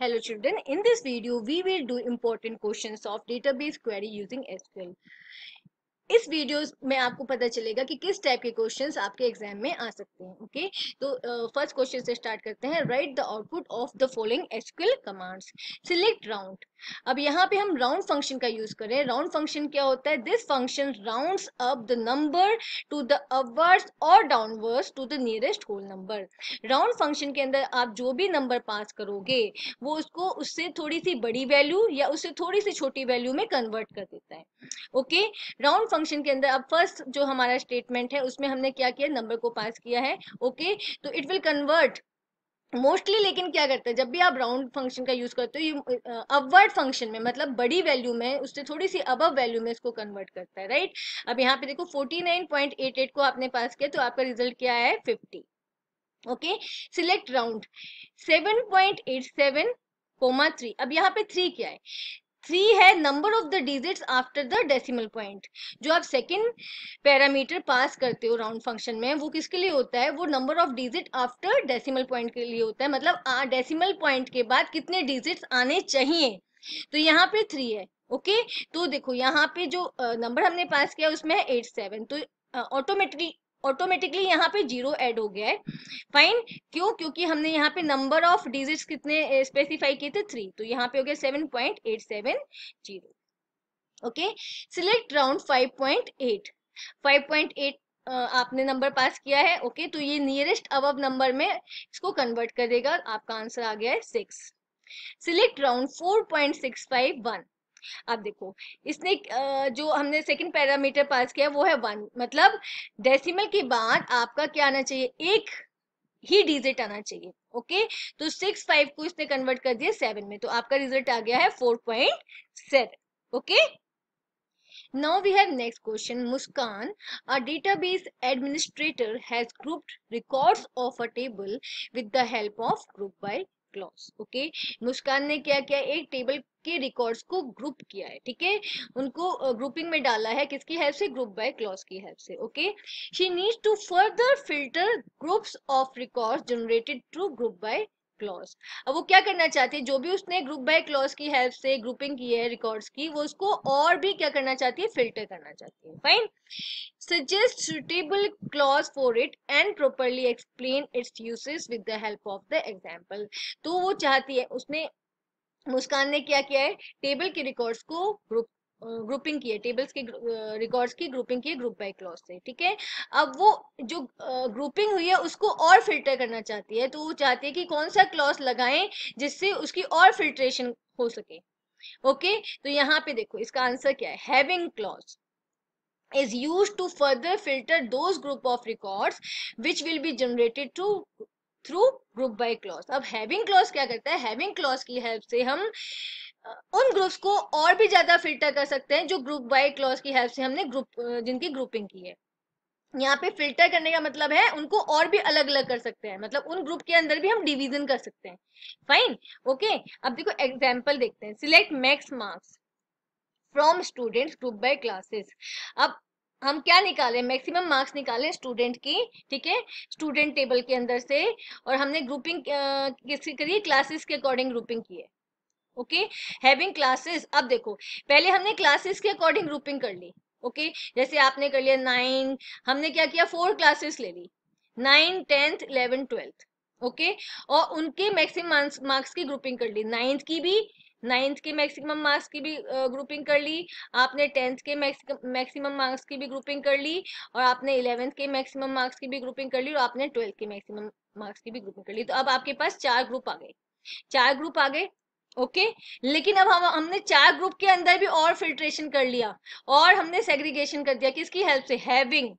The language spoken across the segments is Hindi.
Hello children, in this video we will do important questions of database query using SQL. इस वीडियो में आपको पता चलेगा कि किस टाइप के क्वेश्चंस आपके एग्जाम में आ सकते हैं ओके तो फर्स्ट क्वेश्चन से स्टार्ट करते हैं write the output of the following SQL commands select round अब यहाँ पे हम राउंड फंक्शन का यूज करें राउंड फंक्शन क्या होता है this function round up the number to the upwards और downwards to the nearest whole number round function के अंदर आप जो भी नंबर पास करोगे वो उसको उससे थोड़ी सी बड़ी वैल्यू या उससे थोड़ी सी छोटी वैल्यू में कन्वर्ट कर देता है ओके राउंड फंक्शन के अंदर अब फर्स्ट जो हमारा स्टेटमेंट है उसमें हमने क्या किया नंबर को पास किया है ओके okay? तो इट विल कन्वर्ट मोस्टली लेकिन क्या करते हैं जब भी आप राउंड फंक्शन का यूज करते हो अपवर्ड फंक्शन uh, में मतलब बड़ी वैल्यू में उससे थोड़ी सी अबव वैल्यू में इसको कन्वर्ट करता है राइट right? अब यहाँ पे देखो 49.88 को आपने पास किया तो आपका रिजल्ट क्या है 50 okay select round 7.87 comma three अब यहाँ पे थ्री क्या है थ्री है number of the digits after the decimal point जो आप सेकेंड पैरामीटर पास करते हो राउंड फंक्शन में वो किसके लिए होता है वो number of digit after decimal point के लिए होता है मतलब डेसिमल पॉइंट के बाद कितने डिजिट्स आने चाहिए तो यहाँ पे थ्री है ओके okay? तो देखो यहाँ पे जो नंबर हमने पास किया उसमें है एट सेवन तो ऑटोमेटिकली ऑटोमेटिकली यहाँ पे जीरो ऐड हो गया है फाइन क्यों क्योंकि हमने यहाँ पे नंबर ऑफ डिजिट्स कितने स्पेसिफाई किए थे थ्री तो यहाँ पे हो गया seven point eight seven zero okay select round five point eight five point eight आपने नंबर पास किया है ओके okay? तो ये नियरेस्ट अब नंबर में इसको कन्वर्ट कर देगा आपका आंसर आ गया है six select round four point six five one अब देखो इसने जो हमने सेकंड पैरामीटर पास किया वो है वन मतलब डेसिमल के बाद आपका क्या आना चाहिए एक ही डिजिट आना चाहिए ओके तो सिक्स फाइव को इसने कन्वर्ट कर दिया सेवन में तो आपका रिजल्ट आ गया है four point seven okay now we have next question Muskan a database administrator has grouped records of a table with the help of group by clause okay Muskan ने क्या किया एक टेबल के रिकॉर्ड्स को ग्रुप किया है ठीक है उनको ग्रुपिंग में डाला है किसकी हेल्प से ग्रुप बाय क्लॉज की हेल्प से okay she needs to further filter groups of records generated to group by clause अब वो क्या करना चाहती है जो भी उसने ग्रुप बाय क्लॉज की हेल्प से ग्रुपिंग की है रिकॉर्ड्स की वो उसको और भी क्या करना चाहती है फिल्टर करना चाहती है fine suggest suitable clause for it and properly explain its uses with the help of the example तो वो चाहती है उसने मुस्कान ने क्या किया है टेबल के रिकॉर्ड्स को ग्रुप ग्रुपिंग की है टेबल्स की रिकॉर्ड्स की ग्रुपिंग की ग्रुप बाय क्लॉज से ठीक है अब वो जो ग्रुपिंग हुई है उसको और फिल्टर करना चाहती है तो वो चाहती है कि कौन सा क्लॉज लगाएं जिससे उसकी और फिल्ट्रेशन हो सके ओके okay? तो यहाँ पे देखो इसका आंसर क्या है having clause is use to further filter those group of records which will be generated to through group by clause अब हैविंग क्लॉज क्या करता है हैविंग क्लॉज की हेल्प से हम उन ग्रुप्स को और भी ज्यादा फिल्टर कर सकते हैं जो ग्रुप बाई क्लॉज की हेल्प से हमने ग्रुप जिनकी ग्रुपिंग की है यहाँ पे फिल्टर करने का मतलब है उनको और भी अलग अलग कर सकते हैं मतलब उन ग्रुप के अंदर भी हम डिवीजन कर सकते हैं फाइन ओके अब देखो एग्जाम्पल देखते हैं select max marks from students group by classes अब हम क्या निकालें मैक्सिमम मार्क्स निकालें स्टूडेंट की ठीक है स्टूडेंट टेबल के अंदर से और हमने ग्रुपिंग किसकी करी क्लासेस के अकॉर्डिंग ग्रुपिंग की है ओके हैविंग क्लासेस अब देखो पहले हमने क्लासेस के अकॉर्डिंग ग्रुपिंग कर ली ओके okay? जैसे आपने कर लिया नाइन हमने क्या किया फोर क्लासेस ले ली nine tenth eleven twelfth okay और उनके मैक्सिमम मार्क्स की ग्रुपिंग कर ली नाइन्थ की भी नाइन्थ के मैक्सिमम मार्क्स की भी ग्रुपिंग कर ली आपने टेंथ के मैक्सिमम मार्क्स की भी ग्रुपिंग कर ली और आपने इलेवेंथ के मैक्सिमम मार्क्स की भी ग्रुपिंग कर ली और आपने ट्वेल्थ के मैक्सिमम मार्क्स की भी ग्रुपिंग कर ली तो अब आपके पास चार ग्रुप आ गए चार ग्रुप आ गए ओके लेकिन अब हम हमने चार ग्रुप के अंदर भी और फिल्ट्रेशन कर लिया और हमने सेग्रीगेशन कर दिया किसकी हेल्प से having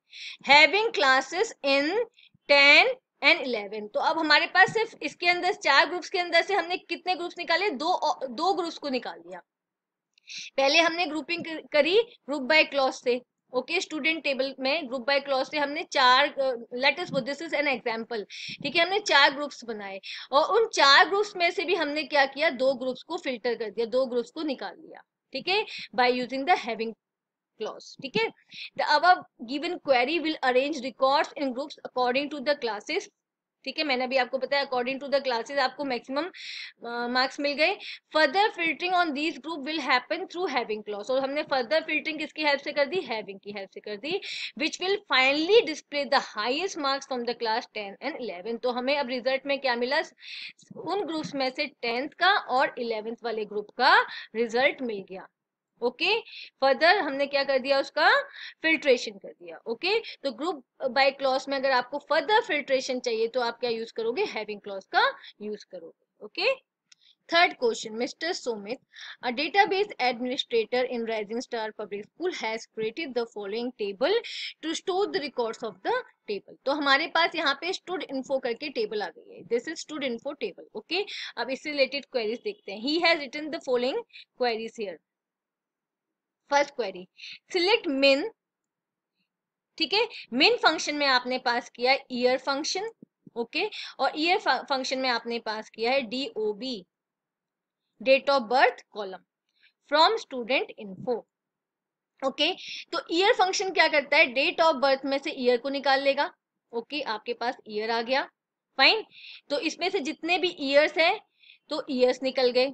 having classes in ten and eleven तो अब हमारे पास सिर्फ इसके अंदर चार ग्रुप्स के अंदर से हमने कितने ग्रुप्स निकाले दो दो ग्रुप्स को निकाल लिया पहले हमने ग्रुपिंग करी ग्रुप बाय क्लॉज से ओके स्टूडेंट टेबल में ग्रुप बाय क्लॉज से हमने चार लेटर्स वो दिस इज एन एग्जांपल ठीक है हमने चार ग्रुप्स बनाए और उन चार ग्रुप्स में से भी हमने क्या किया दो ग्रुप्स को फिल्टर कर दिया दो ग्रुप्स को निकाल लिया ठीक है by using the having clause ठीक है the above given query will arrange records in groups according to the classes ठीक है मैंने अभी आपको बताया अकॉर्डिंग टू द क्लासेज आपको मैक्सिमम मार्क्स मिल गए further filtering on this group will happen through having clause और हमने फर्दर फिल्टरिंग किसकी हेल्प से कर दी हैविंग की हेल्प से कर दी which will finally display the highest marks from the class ten and eleven तो हमें अब रिजल्ट में क्या मिला उन ग्रुप्स में से टेंथ का और इलेवेंथ वाले ग्रुप का रिजल्ट मिल गया ओके फर्दर हमने क्या कर दिया उसका फिल्ट्रेशन कर दिया ओके okay? तो ग्रुप बाय क्लॉज में अगर आपको फर्दर फिल्ट्रेशन चाहिए तो आप क्या यूज करोगे हैविंग क्लॉज का यूज करोगे okay okay? Question mister Mr. Somit, a administrator in rising star public school has created the following table to to the the of the table तो हमारे पास यहाँ पे स्टूड इन्फो करके टेबल आ गई है this is stud info table okay अब इससे रिलेटेड क्वेरीज देखते हैं he has written the following queries here first query select min ठीक है मिन फंक्शन में आपने पास किया ईयर फंक्शन ओके और ईयर फंक्शन में आपने पास किया है D O B date of birth column from student info okay तो ईयर फंक्शन क्या करता है डेट ऑफ बर्थ में से ईयर को निकाल लेगा ओके okay, आपके पास ईयर आ गया फाइन तो इसमें से जितने भी ईयर्स है तो ईयर्स निकल गए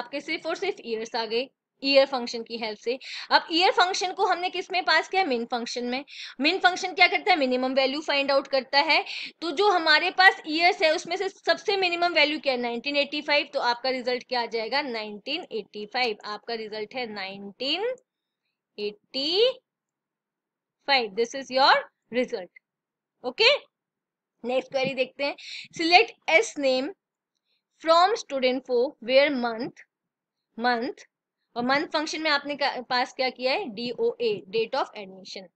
आपके सिर्फ और सिर्फ ईयर्स आ गए ईयर फंक्शन की हेल्प से अब ईयर फंक्शन को हमने किस में पास किया मिन फंक्शन में मिन फंक्शन क्या करता है मिनिमम वैल्यू फाइंड आउट करता है तो जो हमारे पास ईयर्स है उसमें से सबसे मिनिमम वैल्यू क्या है 1985 तो आपका रिजल्ट क्या आ जाएगा 1985 आपका रिजल्ट है 1985 this is your result okay next query देखते हैं select S name from student four where month month और मंथ फंक्शन में आपने पास क्या किया है D O A date of admission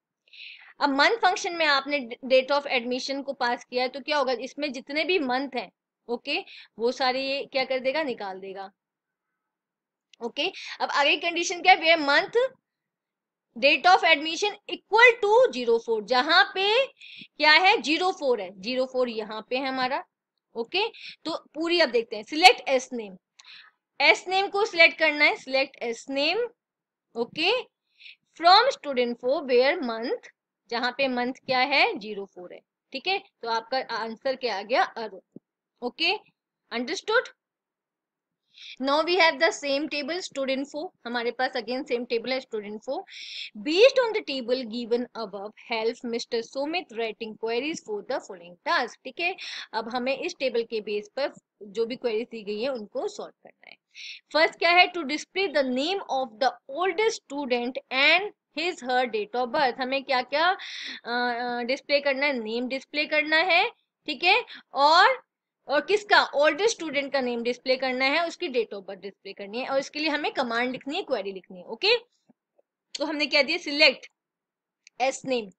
अब मंथ फंक्शन में आपने डेट ऑफ एडमिशन को पास किया है तो क्या होगा इसमें जितने भी मंथ हैं ओके वो सारे ये क्या कर देगा निकाल देगा ओके अब आगे कंडीशन क्या है month date of admission equal to zero four जहां पे क्या है जीरो फोर है जीरो फोर यहाँ पे है हमारा ओके तो पूरी अब देखते हैं select S name S name को सिलेक्ट करना है select S name okay from student four where month जहां पे मंथ क्या है जीरो फोर है ठीक है तो आपका आंसर क्या आ गया Arun okay understood now we have the same table student four हमारे पास अगेन सेम टेबल है student four based on the table given above help mister Sumit writing queries for the following task ठीक है अब हमें इस टेबल के बेस पर जो भी क्वेरीज दी गई है उनको सॉल्व करना है फर्स्ट क्या है to display the name of the oldest student and his her date of birth हमें क्या क्या डिस्प्ले करना है नेम डिस्प्ले करना है ठीक है और और किसका ओल्डेस्ट स्टूडेंट का नेम डिस्प्ले करना है उसकी डेट ऑफ बर्थ डिस्प्ले करनी है और इसके लिए हमें कमांड लिखनी है क्वेरी लिखनी है ओके तो हमने क्या दिया select S name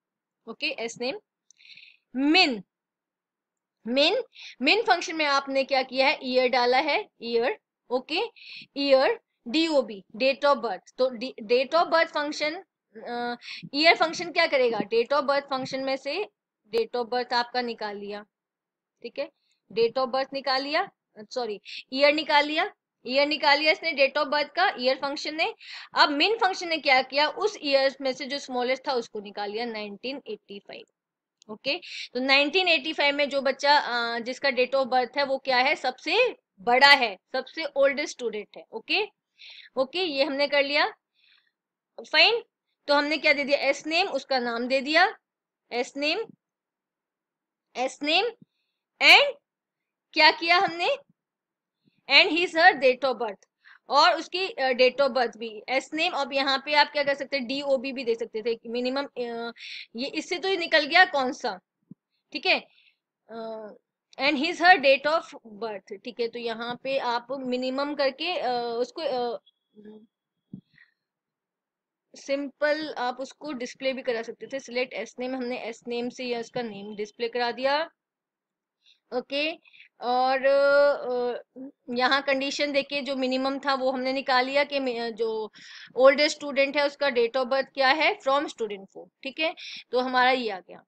okay S name min min मिन फंक्शन में आपने क्या किया है ईयर डाला है year okay year DOB date of birth तो date of birth function year function क्या करेगा डेट ऑफ बर्थ फंक्शन में से डेट ऑफ बर्थ आपका निकाल लिया ठीक है डेट ऑफ बर्थ निकाल लिया सॉरी ईयर निकाल लिया ईयर निकाल लिया इसने डेट ऑफ बर्थ का ईयर फंक्शन ने अब मेन फंक्शन ने क्या किया उस ईयर में से जो स्मॉलेस्ट था उसको निकाल लिया 1985 ओके okay? तो 1985 में जो बच्चा uh, जिसका डेट ऑफ बर्थ है वो क्या है सबसे बड़ा है सबसे ओल्डेस्ट स्टूडेंट है ओके ओके ये हमने कर लिया फाइन तो हमने क्या दे दिया एस नेम उसका नाम दे दिया S name S name and क्या किया हमने and his her date of birth और उसकी डेट ऑफ बर्थ भी एस नेम अब यहाँ पे आप क्या कर सकते हैं डी ओ बी भी दे सकते थे मिनिमम ये इससे तो ही निकल गया कौन सा ठीक है and his her date of birth ठीक है तो यहाँ पे आप मिनिमम करके आ, उसको सिंपल आप उसको डिस्प्ले भी करा सकते थे सिलेक्ट एस नेम हमने एस नेम से या उसका नेम डिस्प्ले करा दिया ओके okay, और यहाँ कंडीशन देखिए जो मिनिमम था वो हमने निकाल लिया कि जो ओल्ड स्टूडेंट है उसका डेट ऑफ बर्थ क्या है फ्रॉम स्टूडेंट फोर ठीक है तो हमारा ये आ गया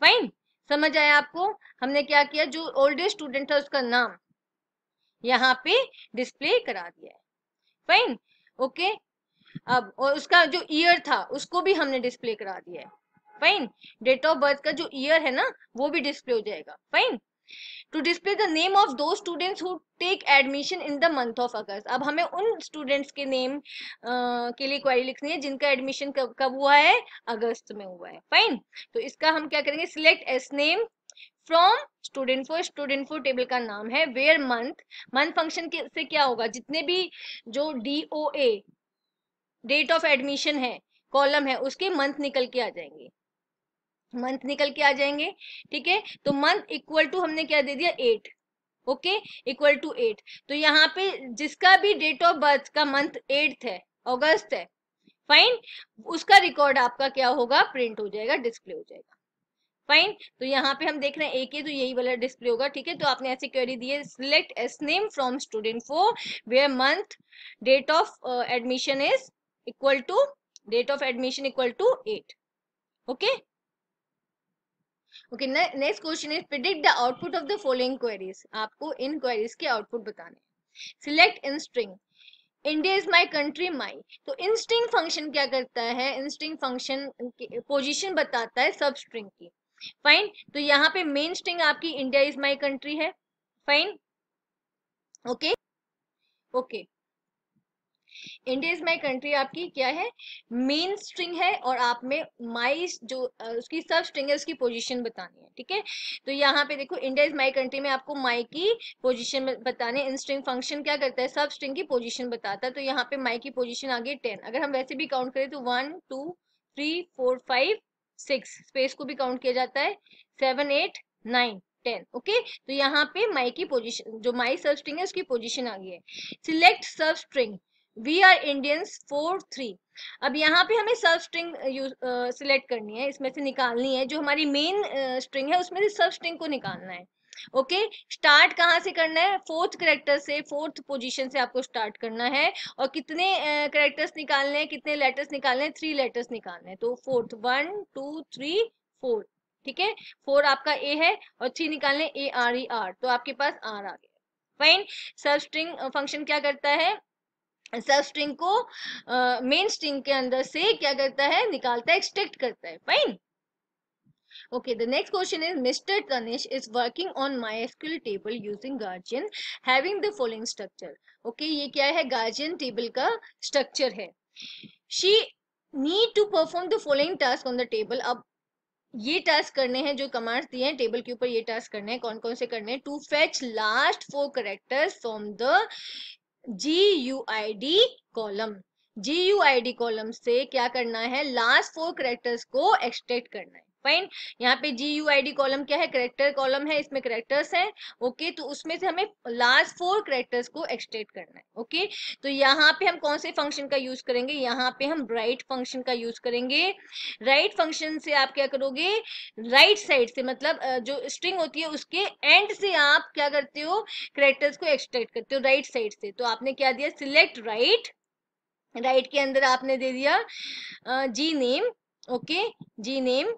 फाइन समझ आया आपको हमने क्या किया जो ओल्डेस्ट स्टूडेंट था उसका नाम यहाँ पे डिस्प्ले करा दिया है फाइन ओके अब और उसका जो ईयर था उसको भी हमने डिस्प्ले करा दिया है फाइन डेट ऑफ बर्थ का जो ईयर है ना वो भी डिस्प्ले हो जाएगा fine to display the name of the students who take admission in the month of August अब हमें उन स्टूडेंट्स के नेम uh, के लिए क्वारी लिखनी है जिनका एडमिशन कब कब हुआ है अगस्त में हुआ है फाइन तो इसका हम क्या करेंगे select S name from student four student four table का नाम है वेयर मंथ मंथ फंक्शन से क्या होगा जितने भी जो D O A date of admission है कॉलम है उसके मंथ निकल के आ जाएंगे मंथ निकल के आ जाएंगे ठीक है तो मंथ इक्वल टू हमने क्या दे दिया eight okay equal to eight तो यहाँ पे जिसका भी डेट ऑफ बर्थ का मंथ एट है अगस्त है फाइन उसका रिकॉर्ड आपका क्या होगा प्रिंट हो जाएगा डिस्प्ले हो जाएगा फाइन तो यहाँ पे हम देख रहे हैं एक ही तो यही वाला डिस्प्ले होगा ठीक है तो आपने ऐसे क्वेरी दी है select S name from student four where month date of admission is equal to date of admission equal to eight okay okay next question is predict the output of the following queries आपको इन क्वेरीज के आउटपुट बताने select in string India is my country my तो इन स्ट्रिंग फंक्शन क्या करता है इन स्ट्रिंग फंक्शन पोजिशन बताता है सब स्ट्रिंग की फाइन तो यहाँ पे मेन स्ट्रिंग आपकी इंडिया इज माई कंट्री है fine okay okay India is my country आपकी क्या है मेन स्ट्रिंग है और आप में माई जो उसकी सब स्ट्रिंग है उसकी पोजिशन बतानी है ठीक है तो यहाँ पे देखो इंडिया इज माई कंट्री में आपको माई की पोजिशन बताने इन स्ट्रिंग फंक्शन क्या करता है सब स्ट्रिंग की पोजिशन बताता है तो यहाँ पे माई की पोजिशन आ गई टेन अगर हम वैसे भी काउंट करें तो one two three four five six space को भी काउंट किया जाता है seven eight nine ten okay तो यहाँ पे माई की पोजिशन जो माई सब स्ट्रिंग है उसकी पोजिशन आ गई है select substring we are Indians four three अब यहाँ पे हमें सर्व स्ट्रिंग सिलेक्ट करनी है इसमें से निकालनी है जो हमारी मेन स्ट्रिंग uh, है उसमें से सर्व स्ट्रिंग को निकालना है ओके okay? स्टार्ट कहाँ से करना है फोर्थ करेक्टर से फोर्थ पोजीशन से आपको स्टार्ट करना है और कितने करेक्टर्स uh, निकालने हैं कितने लेटर्स निकालने हैं थ्री लेटर्स निकालने हैं तो fourth one two three four ठीक है फोर आपका ए है और थ्री निकालने ए आर ई आर तो आपके पास आर आ गया फाइन सर्व स्ट्रिंग फंक्शन क्या करता है सब स्ट्रिंग को मेन uh, स्ट्रिंग के अंदर से क्या करता है निकालता है एक्सट्रेक्ट करता है fine okay the next question is mister Tanish is working on MySQL table using guardian having the following structure okay ये क्या है गार्जियन टेबल का स्ट्रक्चर है she need to perform the following task on the table अब ये टास्क करने हैं जो कमांड्स दिए हैं टेबल के ऊपर ये टास्क करने हैं कौन कौन से करने हैं to fetch last four characters from the G U I D column G U I D column से क्या करना है लास्ट फोर करेक्टर्स को एक्सट्रेक्ट करना है फाइन यहाँ पे G U I D column क्या है करेक्टर कॉलम है इसमें करेक्टर्स हैं ओके तो उसमें से हमें लास्ट फोर करेक्टर्स को एक्सट्रेट करना है ओके तो यहाँ पे हम कौन से फंक्शन का यूज करेंगे यहाँ पे हम राइट फंक्शन का यूज करेंगे राइट फंक्शन से आप क्या करोगे राइट साइड से मतलब जो स्ट्रिंग होती है उसके एंड से आप क्या करते हो करेक्टर्स को एक्सट्रेट करते हो राइट साइड से तो आपने क्या दिया सिलेक्ट राइट राइट के अंदर आपने दे दिया G name okay G name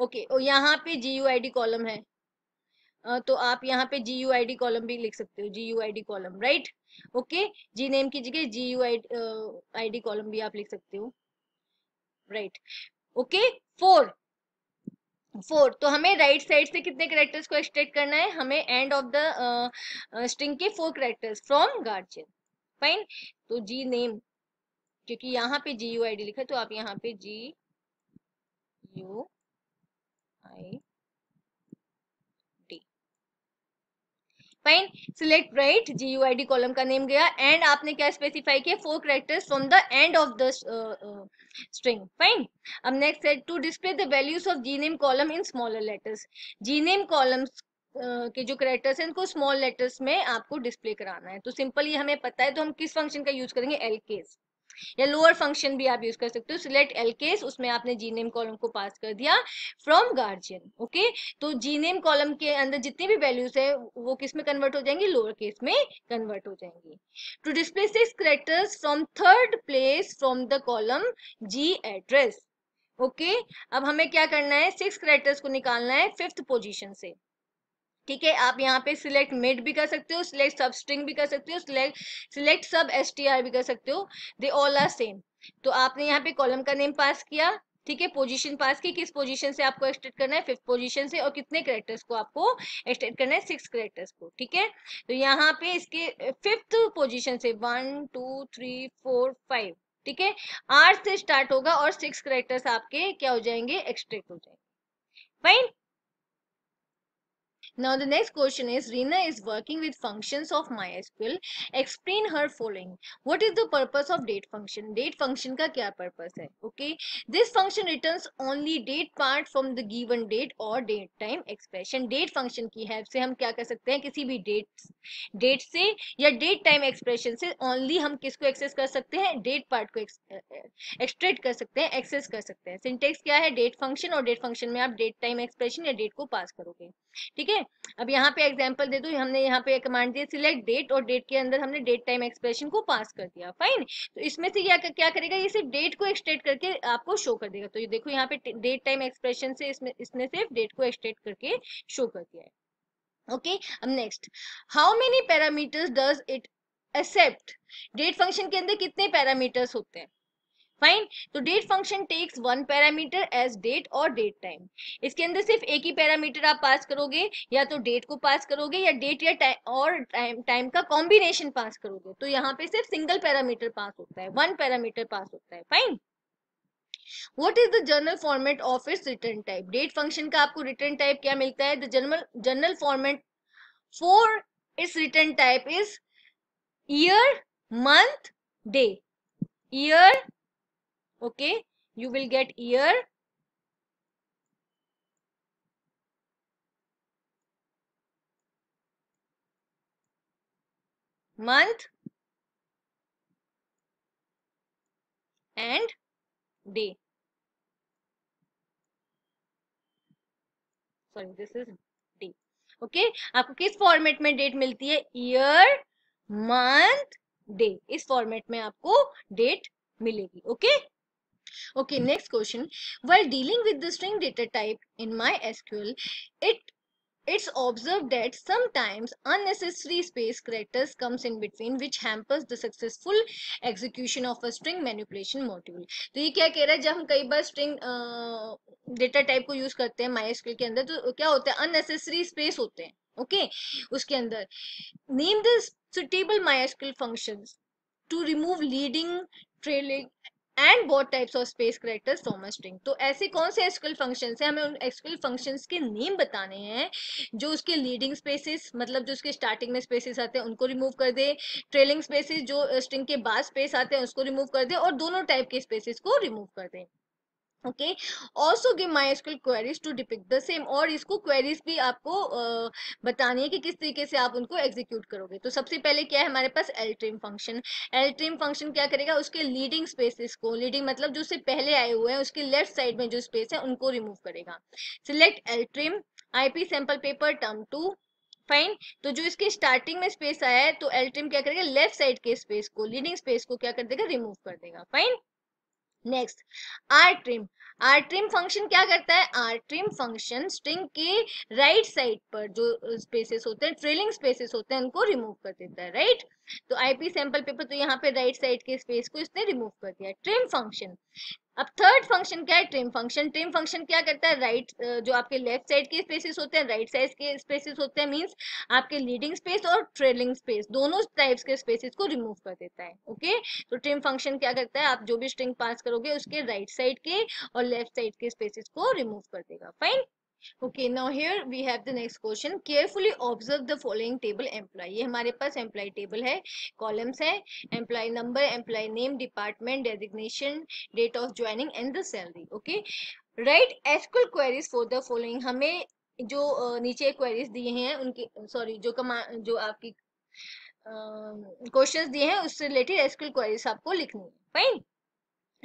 okay और यहाँ पे G U I D column है तो आप यहाँ पे G U I D column भी लिख सकते हो G U I D column right okay G name की जगह G U I D column भी आप लिख सकते हो राइट ओके फोर फोर तो हमें राइट right साइड से कितने करेक्टर्स को एक्सट्रेक्ट करना है हमें एंड ऑफ द स्ट्रिंग के four characters from guardian fine तो जी नेम क्योंकि यहाँ पे जी यू आई डी लिखा है तो आप यहाँ पे G U fine select right G U I D column का नेम गया एंड आपने क्या स्पेसिफाई किया four characters from the end of the string fine अब नेक्स्ट है to display the values of G name column in smaller letters G name के जो करेक्टर्स हैं इनको स्मॉल लेटर्स में आपको डिस्प्ले कराना है तो सिंपल ये हमें पता है तो हम किस फंक्शन का यूज करेंगे एल केस या लोअर फंक्शन भी आप यूज कर सकते हो सिलेक्ट एल केस उसमें आपने जी नेम कॉलम को पास कर दिया फ्रॉम गार्जियन ओके तो जी नेम कॉलम के अंदर जितनी भी वैल्यूज है वो किस में कन्वर्ट हो जाएंगी लोअर केस में कन्वर्ट हो जाएंगी to display six characters from third place from the column G address okay अब हमें क्या करना है सिक्स करेक्टर्स को निकालना है फिफ्थ पोजिशन से ठीक है आप यहाँ पे सिलेक्ट मिड भी कर सकते हो सिलेक्ट सब स्ट्रिंग भी कर सकते हो सिलेक्ट सिलेक्ट सब एस भी कर सकते हो दे ऑल आर सेम तो आपने यहाँ पे कॉलम का नेम पास किया ठीक है पोजीशन पास की किस पोजीशन से आपको एक्सटेंड करना है फिफ्थ पोजीशन से और कितने करेक्टर्स को आपको एक्सटेंड करना है सिक्स करेक्टर्स को ठीक है तो यहाँ पे इसके फिफ्थ पोजीशन से one two three four five ठीक है आठ से स्टार्ट होगा और सिक्स करेक्टर्स आपके क्या हो जाएंगे एक्सट्रेक्ट हो जाएंगे fine Now the next question is Rina is working with functions of MySQL. Explain her following. What is the purpose of date function? Date function का क्या purpose है? Okay. This function returns only date part from the given date or date time expression. Date function की help से हम क्या कर सकते हैं किसी भी dates date से या date time expression से only हम किसको access कर सकते हैं date part को extract कर सकते हैं access कर सकते हैं. Syntax क्या है? Date function और date function में आप date time expression या date को pass करोगे. ठीक है अब यहाँ पे एग्जाम्पल दे दू हमने यहाँ पे कमांड दिया सिलेक्ट डेट और डेट के अंदर हमने डेट टाइम एक्सप्रेशन को पास कर दिया फाइन तो इसमें से क्या क्या करेगा ये सिर्फ डेट को एक्सटेट करके आपको शो कर देगा तो ये देखो यहाँ पे डेट टाइम एक्सप्रेशन से इसमें इसने सिर्फ डेट को एक्सटेट करके शो कर दिया है ओके अब next how many parameters does it accept date function के अंदर कितने पैरामीटर्स होते हैं फाइन तो date function takes one parameter as date और डेट टाइम इसके अंदर सिर्फ एक ही पैरामीटर आप पास करोगे या तो डेट को पास करोगे या डेट या टाइम और टाइम टाइम का कॉम्बिनेशन पास करोगे तो यहाँ पे सिर्फ सिंगल पैरामीटर पास होता है वन पैरामीटर पास होता है fine what is the general format of its return type date function का आपको रिटर्न टाइप क्या मिलता है the general general format for its return type is year month day year okay you will get year month and day sorry this is day okay आपको किस फॉर्मेट में डेट मिलती है ईयर मंथ डे इस फॉर्मेट में आपको डेट मिलेगी okay okay? Okay, next question. While dealing with the string data type in my sql it it's observed that sometimes unnecessary space characters comes in between which hampers the successful execution of a string manipulation module to ye kya keh raha hai jab hum kai बार string data type ko use karte hain mysql ke andar to kya hota hai unnecessary space hote hain okay? uske andar name the suitable mysql functions to remove leading trailing and both types of space character सोमा स्ट्रिंग तो ऐसे कौन से एसक्यूएल फंक्शन है हमें उन एसक्यूएल फंक्शन के नेम बताने हैं जो उसके लीडिंग स्पेसिस मतलब जो उसके स्टार्टिंग में स्पेसिस आते हैं उनको रिमूव कर दे ट्रेलिंग स्पेसिस जो स्ट्रिंग के बाद स्पेस आते हैं उसको रिमूव कर दे और दोनों टाइप के स्पेसिस को रिमूव कर दें okay also give MySQL queries to depict the same और इसको क्वेरीज भी आपको बतानी है कि किस तरीके से आप उनको एग्जीक्यूट करोगे तो सबसे पहले क्या है हमारे पास एल्ट्रीम फंक्शन एल्ट्रीम फंक्शन क्या करेगा उसके लीडिंग स्पेसिस को लीडिंग मतलब जो उससे पहले आए हुए हैं उसके लेफ्ट साइड में जो स्पेस है उनको रिमूव करेगा select LTRIM P sample paper term two fine तो जो इसके स्टार्टिंग में स्पेस आया है तो एल्ट्रीम क्या करेगा लेफ्ट साइड के स्पेस को लीडिंग स्पेस को क्या कर देगा रिमूव कर देगा fine next R trim R trim function क्या करता है आर ट्रिम फंक्शन स्ट्रिंग के राइट right साइड पर जो स्पेसेस होते हैं ट्रेलिंग स्पेसेस होते हैं उनको रिमूव कर देता है राइट right? तो आईपी सैंपल पेपर तो यहाँ पे राइट साइड के स्पेस को इसने रिमूव कर दिया ट्रिम फंक्शन अब थर्ड फंक्शन क्या है ट्रिम फंक्शन ट्रिम फंक्शन क्या करता है राइट right, जो आपके लेफ्ट साइड के स्पेसेस होते हैं राइट साइड के स्पेसेस होते हैं मींस आपके लीडिंग स्पेस और ट्रेलिंग स्पेस दोनों टाइप्स के स्पेसेस को रिमूव कर देता है ओके तो ट्रिम फंक्शन क्या करता है आप जो भी स्ट्रिंग पास करोगे उसके राइट right साइड के और लेफ्ट साइड के स्पेसिस को रिमूव कर देगा fine okay now here we have the next question carefully observe the following table employee ये हमारे पास एम्प्लॉय टेबल है कॉलम्स है employee number employee name department designation date of joining and the salary okay right SQL queries for the following हमें जो नीचे क्वेरीज दिए हैं उनकी सॉरी जो कमा जो आपकी क्वेश्चंस दिए हैं उससे रिलेटेड एसक्यूएल क्वेरीज आपको लिखनी है फाइन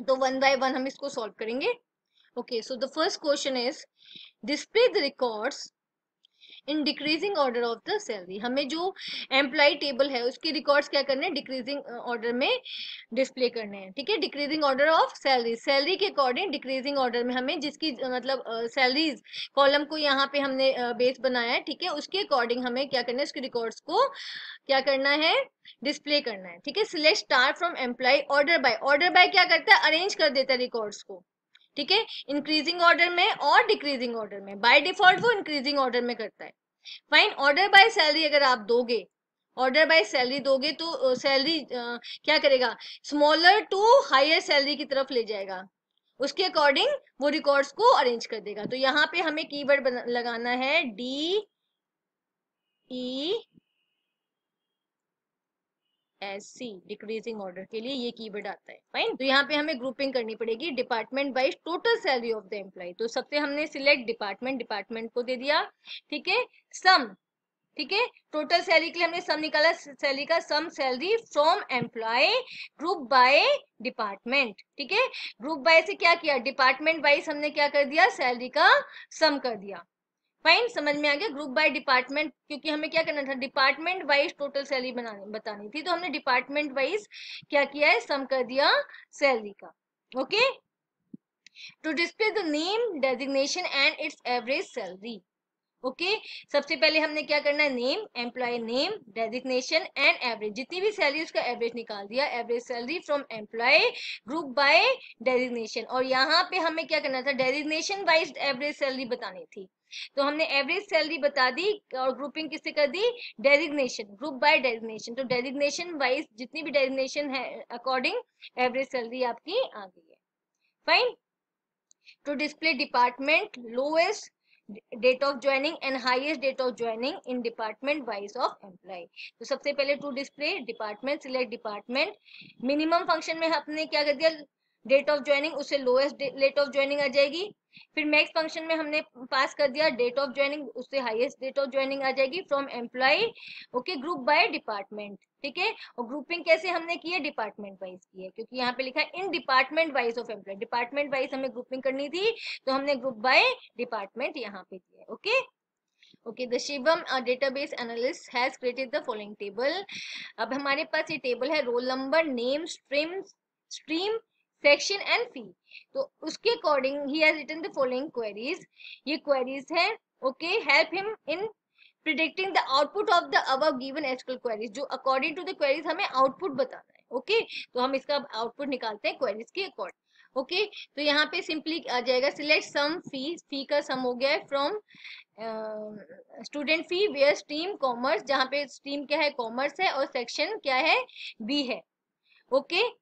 तो वन बाय वन हम इसको सॉल्व करेंगे okay so the first question is display the records in decreasing order of the salary हमें जो एम्प्लॉय टेबल है उसके रिकॉर्ड्स क्या करने हैं डिक्रीजिंग ऑर्डर uh, में डिस्प्ले करने हैं ठीक है decreasing order of salary salary के अकॉर्डिंग डिक्रीजिंग ऑर्डर में हमें जिसकी uh, मतलब सैलरीज uh, कॉलम को यहाँ पे हमने बेस uh, बनाया है ठीक है उसके अकॉर्डिंग हमें क्या करना है उसके रिकॉर्ड्स को क्या करना है डिस्प्ले करना है ठीक है select star from employee order by order by क्या करता है अरेंज कर देता है रिकॉर्ड्स को ठीक है इंक्रीजिंग ऑर्डर में और डिक्रीजिंग ऑर्डर में बाय डिफॉल्ट वो इंक्रीजिंग ऑर्डर में करता है फाइन ऑर्डर बाय सैलरी अगर आप दोगे ऑर्डर बाय सैलरी दोगे तो सैलरी uh, क्या करेगा स्मॉलर टू हायर सैलरी की तरफ ले जाएगा उसके अकॉर्डिंग वो रिकॉर्ड्स को अरेंज कर देगा तो यहाँ पे हमें कीवर्ड लगाना है D E e S C decreasing order के लिए ये कीवर्ड आता है फाइन तो यहाँ पे हमें ग्रुपिंग करनी पड़ेगी department wise total salary of the employee तो सबसे हमने सिलेक्ट डिपार्टमेंट डिपार्टमेंट को दे दिया ठीक है सम ठीक है टोटल सैलरी के लिए हमने सम निकाला सैलरी का sum salary from employee group by department ठीक है ग्रुप बाय से क्या किया डिपार्टमेंट वाइज हमने क्या कर दिया सैलरी का सम कर दिया फाइन समझ में आ गया ग्रुप बाय डिपार्टमेंट क्योंकि हमें क्या करना था डिपार्टमेंट वाइज टोटल सैलरी बनानी बतानी थी तो हमने डिपार्टमेंट वाइज क्या किया है सम कर दिया सैलरी का okay to display the name designation and its average salary okay सबसे पहले हमने क्या करना है name employee name designation and average जितनी भी सैलरी उसका एवरेज निकाल दिया average salary from employee group by designation और यहाँ पे हमें क्या करना था डेजिग्नेशन वाइज एवरेज सैलरी बतानी थी तो हमने एवरेज सैलरी बता दी और ग्रुपिंग किससे कर दी डेजिग्नेशन ग्रुप बाय डेजिग्नेशन तो डेजिग्नेशन वाइज जितनी भी डेजिग्नेशन है अकॉर्डिंग एवरेज सैलरी आपकी आ गई है fine to display department lowest date of joining and highest date of joining in department wise of employee तो सबसे पहले to display department select department minimum function में आपने क्या कर दिया डेट ऑफ ज्वाइनिंग उससे लोएस्ट डेट ऑफ ज्वाइनिंग आ जाएगी फिर मैक्स फंक्शन में हमने पास कर दिया डेट ऑफ ज्वाइनिंग उससे हाईएस्ट डेट ऑफ ज्वाइनिंग आ जाएगी from employee okay group by department ठीक है और ग्रुपिंग कैसे हमने की है डिपार्टमेंट वाइज की है क्योंकि यहाँ पे लिखा है in department wise of employee department wise हमें ग्रुपिंग करनी थी तो हमने ग्रुप बाय डिपार्टमेंट यहाँ पे किया है okay okay the Shivam database analyst has created the following table अब हमारे पास ये टेबल है roll number name stream stream section and fee तो उसके अकॉर्डिंग ही has written the following queries ये क्वेरीज है okay help him in predicting the output of the above given SQL queries जो अकॉर्डिंग टू द क्वेरीज हमें आउटपुट बताना है ओके okay? तो हम इसका आउटपुट निकालते हैं क्वेरीज के अकॉर्डिंग ओके okay, तो यहाँ पे सिंपली आ जाएगा सिलेक्ट सम फी फी का सम हो गया है from student fee where stream commerce जहाँ पे स्ट्रीम क्या है कॉमर्स है और सेक्शन क्या है बी है ओके okay?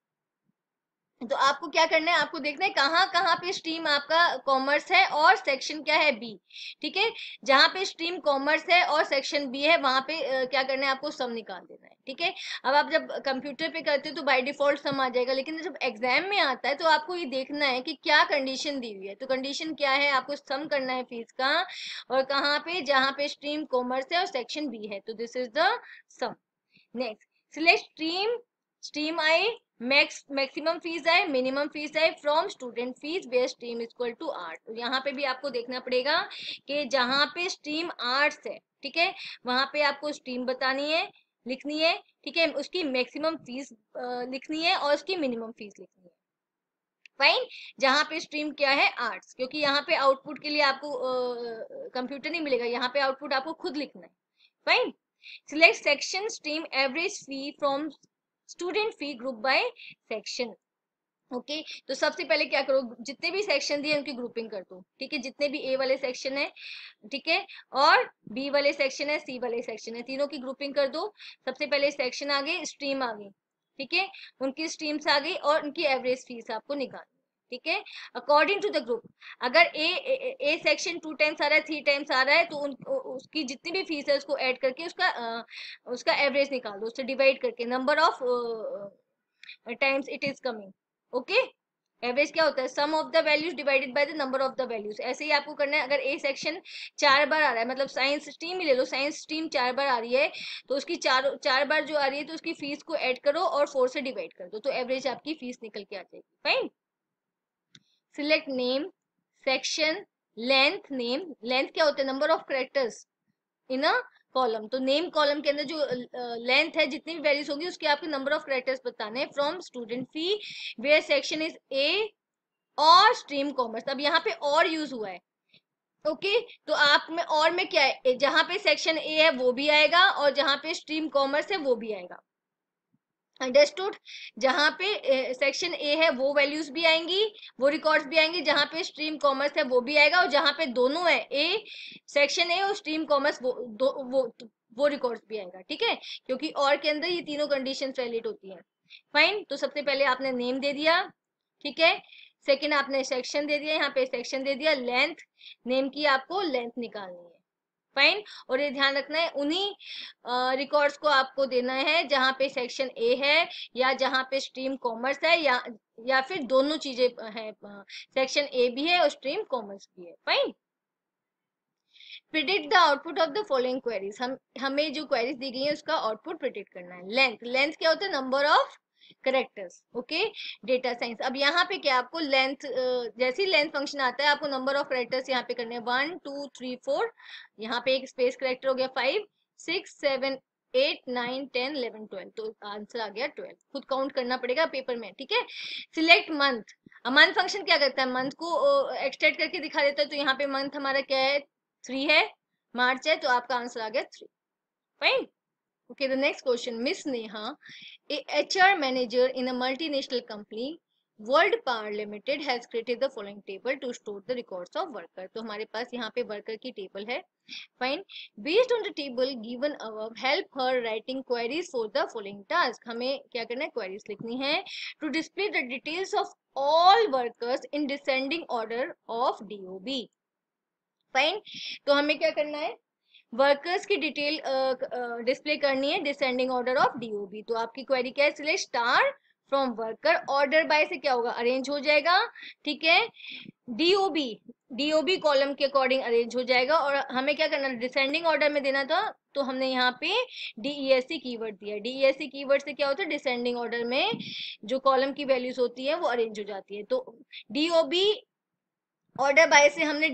तो आपको क्या करना है आपको देखना है कहाँ कहाँ पे स्ट्रीम आपका कॉमर्स है और सेक्शन क्या है बी ठीक है जहाँ पे स्ट्रीम कॉमर्स है और सेक्शन बी है वहाँ पे क्या करना है आपको सम निकाल देना है ठीक है अब आप जब कंप्यूटर पे करते हो तो बाय डिफॉल्ट सम आ जाएगा लेकिन जब एग्जाम में आता है तो आपको ये देखना है कि क्या कंडीशन दी हुई है तो कंडीशन क्या है आपको सम करना है फीस का और कहाँ पे जहाँ पे स्ट्रीम कॉमर्स है और सेक्शन बी है तो this is the sum next select stream stream I max maximum fees है मिनिमम फीस है from student fees where stream equal to art तो यहाँ पे भी आपको देखना पड़ेगा कि जहाँ पे स्ट्रीम आर्ट्स है ठीक है वहाँ पे आपको स्ट्रीम बतानी है लिखनी है ठीक है उसकी मैक्सिमम फीस लिखनी है और उसकी मिनिमम फीस लिखनी है फाइन जहाँ पे स्ट्रीम क्या है आर्ट्स क्योंकि यहाँ पे आउटपुट के लिए आपको कंप्यूटर नहीं मिलेगा यहाँ पे आउटपुट आपको खुद लिखना है fine select section stream average fee from student fee group by section okay okay, तो सबसे पहले क्या करो जितने भी सेक्शन दिए उनकी ग्रुपिंग कर दो ठीक है जितने भी ए वाले सेक्शन है ठीक है और बी वाले सेक्शन है सी वाले सेक्शन है तीनों की ग्रुपिंग कर दो सबसे पहले सेक्शन आ गए स्ट्रीम आ गई ठीक है उनकी स्ट्रीम्स आ गई और उनकी एवरेज फीस आपको निकाल ठीक है अकॉर्डिंग टू द ग्रुप अगर A A section two times आ रहा है थ्री टाइम्स आ रहा है तो उन उसकी जितनी भी फीस है उसको ऐड करके उसका आ, उसका एवरेज निकाल दो उससे डिवाइड करके number of times it is coming okay average क्या होता है sum of the values divided by the number of the values ऐसे ही आपको करना है अगर ए सेक्शन चार बार आ रहा है मतलब साइंस स्ट्रीम ही ले लो साइंस स्ट्रीम चार बार आ रही है तो उसकी चार चार बार जो आ रही है तो उसकी फीस को ऐड करो और फोर से डिवाइड कर दो तो एवरेज आपकी फीस निकल के आ जाएगी fine select name section length name length क्या होता है number of characters in a column तो नेम कॉलम के अंदर जो लेंथ uh, है जितनी भी वैल्यूज होंगी उसके आपके नंबर ऑफ करेक्टर्स बताने from student fee where section is A और स्ट्रीम कॉमर्स अब यहाँ पे और यूज हुआ है ओके okay, तो आप में और में क्या है जहाँ पे सेक्शन ए है वो भी आएगा और जहां पे स्ट्रीम कॉमर्स है वो भी आएगा अंडरस्टूड जहाँ पे सेक्शन ए है वो वैल्यूज भी आएंगी वो रिकॉर्ड्स भी आएंगे जहाँ पे स्ट्रीम कॉमर्स है वो भी आएगा और जहाँ पे दोनों है ए सेक्शन ए और स्ट्रीम कॉमर्स वो दो वो वो रिकॉर्ड्स भी आएगा ठीक है क्योंकि और के अंदर ये तीनों कंडीशन वैलिड होती हैं फाइन तो सबसे पहले आपने नेम दे दिया ठीक है सेकेंड आपने सेक्शन दे दिया यहाँ पे सेक्शन दे दिया लेंथ नेम की आपको लेंथ निकालनी है फाइन और ये ध्यान रखना है उन्हीं रिकॉर्ड्स को आपको देना है जहाँ पे सेक्शन ए है या जहाँ पे स्ट्रीम कॉमर्स है या या फिर दोनों चीजें हैं सेक्शन ए भी है और स्ट्रीम कॉमर्स भी है fine predict the output of the following queries हम हमें जो क्वेरीज दी गई है उसका आउटपुट प्रिडिक्ट करना है लेंथ लेंथ क्या होता है number of characters okay data science अब यहाँ पे क्या आपको लेंथ जैसे ही लेंथ फंक्शन आता है आपको नंबर ऑफ करेक्टर्स यहाँ पे करने हैं वन टू थ्री फोर यहाँ पे एक स्पेस करेक्टर हो गया five six seven eight nine ten eleven twelve तो आंसर आ गया ट्वेल्व खुद काउंट करना पड़ेगा पेपर में ठीक है सिलेक्ट मंथ मंथ फंक्शन क्या करता है मंथ को एक्सटेंड करके दिखा देता है तो यहाँ पे मंथ हमारा क्या है थ्री है मार्च है तो आपका आंसर आ गया three fine Okay, the next question, Miss Neha, a HR manager in a multinational company, World Power Limited has created the following table to store the records of worker तो हमारे पास यहाँ पे वर्कर की टेबल है fine based on the table given above help her writing queries for the following task हमें क्या करना है क्वेरीज लिखनी है to display the details of all workers in descending order of DOB fine तो हमें क्या करना है वर्कर्स की डिटेल डिस्प्ले uh, uh, करनी है डिसेंडिंग ऑर्डर ऑफ डीओबी तो आपकी क्वेरी क्या है इसलिए star from worker order by से क्या होगा अरेंज हो जाएगा ठीक है डीओबी डीओबी कॉलम के अकॉर्डिंग अरेंज हो जाएगा और हमें क्या करना डिसेंडिंग ऑर्डर में देना था तो हमने यहाँ पे डीईएससी कीवर्ड e दिया डीईएससी कीवर्ड e से क्या होता है डिसेंडिंग ऑर्डर में जो कॉलम की वैल्यूज होती है वो अरेंज हो जाती है तो डीओबी ऑर्डर बाय से हमने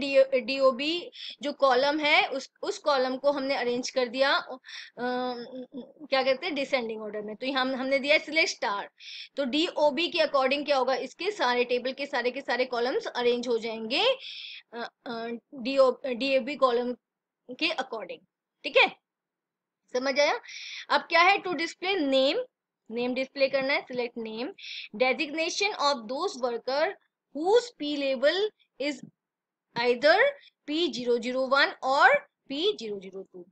डीओबी जो कॉलम है उस उस कॉलम को हमने अरेंज कर दिया आ, क्या कहते हैं डिसेंडिंग ऑर्डर में तो यहाँ हम, हमने दिया इसलिए स्टार तो डीओबी के अकॉर्डिंग क्या होगा इसके सारे टेबल के सारे के सारे कॉलम्स अरेंज हो जाएंगे डीओ डीओबी कॉलम के अकॉर्डिंग ठीक है समझ आया अब क्या है to display name name display करना है select name designation of those worker whose p label is either P001 और P002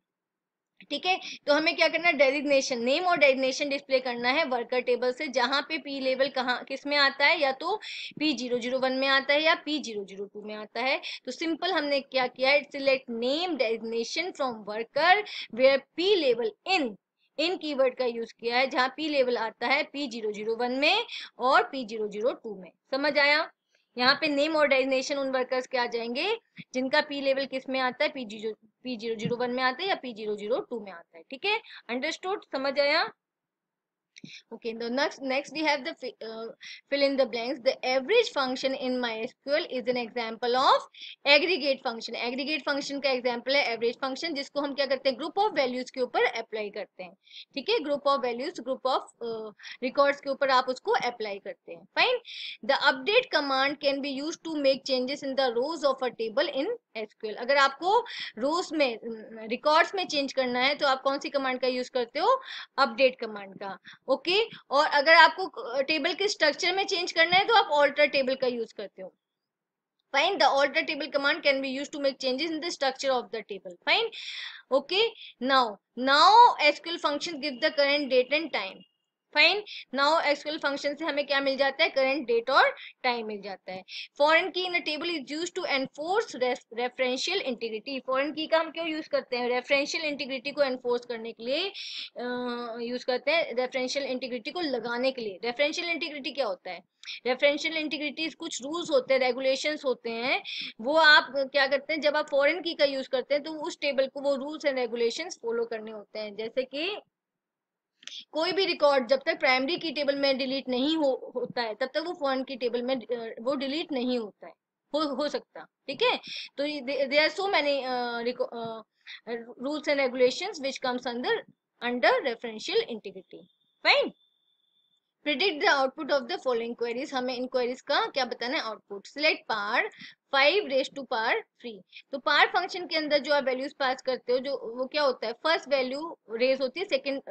ठीक है तो हमें क्या करना है डेजिग्नेशन नेम और डेजिग्नेशन डिस्प्ले करना है वर्कर टेबल से जहां पे पी लेवल कहाँ किस में आता है या तो पी जीरो जीरो वन में आता है या पी जीरो जीरो टू में आता है तो सिंपल हमने क्या किया है select name designation from worker where P level in in keyword का यूज किया है जहाँ पी लेवल आता है पी जीरो जीरो वन में और पी जीरो जीरो टू में समझ आया यहाँ पे नेम ऑर्गेनाइजेशन उन वर्कर्स के आ जाएंगे जिनका पी लेवल किस में आता है P zero P zero zero one में आता है या पी जीरो जीरो टू में आता है ठीक है अंडरस्टूड समझ आया Okay, the next next we have the uh, fill in the blanks. The average function in MySQL is an example of aggregate function. Aggregate function ka example hai average function jisko hum kya karte hain group of values ke upar apply karte hain theek hai group of values, group of uh, records ke upar aap usko apply karte hain Fine. The update command can be used to make changes in the rows of a table in SQL. agar aapko rows mein records mein change karna hai to aap kaun si command ka use karte ho Update command ka okay और अगर आपको टेबल के स्ट्रक्चर में चेंज करना है तो आप ऑल्टर टेबल का यूज करते हो fine the alter table command can be use to make changes in the structure of the table fine okay now now SQL function give the current date and time fine now actual function से हमें क्या मिल जाता है करंट डेट और टाइम मिल जाता है foreign key in table is use to enforce referential integrity foreign key का हम क्यों यूज करते हैं रेफरेंशियल इंटीग्रिटी को एनफोर्स करने के लिए यूज करते हैं रेफरेंशियल इंटीग्रिटी को लगाने के लिए रेफरेंशियल इंटीग्रिटी क्या होता है रेफरेंशियल इंटीग्रिटीज कुछ रूल्स होते हैं रेगुलेशन होते हैं वो आप क्या करते हैं जब आप फॉरन की का यूज करते हैं तो उस टेबल को वो रूल्स एंड रेगुलेशन फॉलो करने होते हैं जैसे कि कोई भी रिकॉर्ड जब तक प्राइमरी की टेबल में डिलीट नहीं हो, होता है तब तक वो फॉरन की टेबल में वो डिलीट नहीं होता है हो हो सकता ठीक है तो they are so many rules and regulation which comes अंदर under referential integrity fine predict the output of the following queries हमें इन का क्या बताना है output select pow five raise to pow three तो पार फंक्शन के अंदर जो आप वैल्यूज पास करते हो जो वो क्या होता है फर्स्ट वैल्यू रेस होती है सेकेंड